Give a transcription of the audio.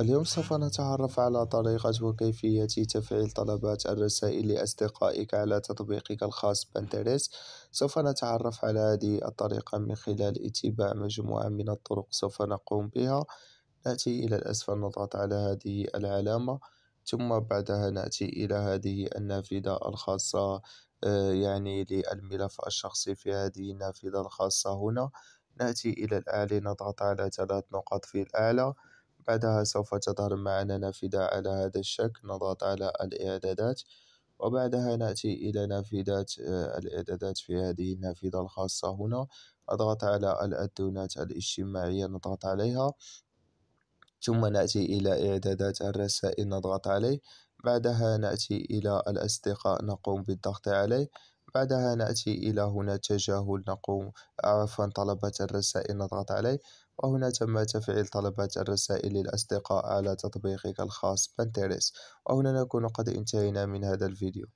اليوم سوف نتعرف على طريقة وكيفية تفعيل طلبات الرسائل لأصدقائك على تطبيقك الخاص بانترست سوف نتعرف على هذه الطريقة من خلال اتباع مجموعة من الطرق سوف نقوم بها نأتي إلى الأسفل نضغط على هذه العلامة ثم بعدها نأتي إلى هذه النافذة الخاصة آه، يعني للملف الشخصي في هذه النافذة الخاصة هنا نأتي إلى الأعلى نضغط على ثلاث نقط في الأعلى بعدها سوف تظهر معنا نافذة على هذا الشكل نضغط على الإعدادات وبعدها نأتي إلى نافذة آه، الإعدادات في هذه النافذة الخاصة هنا أضغط على الأدونات الاجتماعية نضغط عليها ثم نأتي إلى إعدادات الرسائل نضغط عليه بعدها نأتي إلى الأصدقاء نقوم بالضغط عليه بعدها نأتي إلى هنا تجاهل نقوم عفوا طلبات الرسائل نضغط عليه وهنا تم تفعيل طلبات الرسائل للأصدقاء على تطبيقك الخاص بنترست وهنا نكون قد انتهينا من هذا الفيديو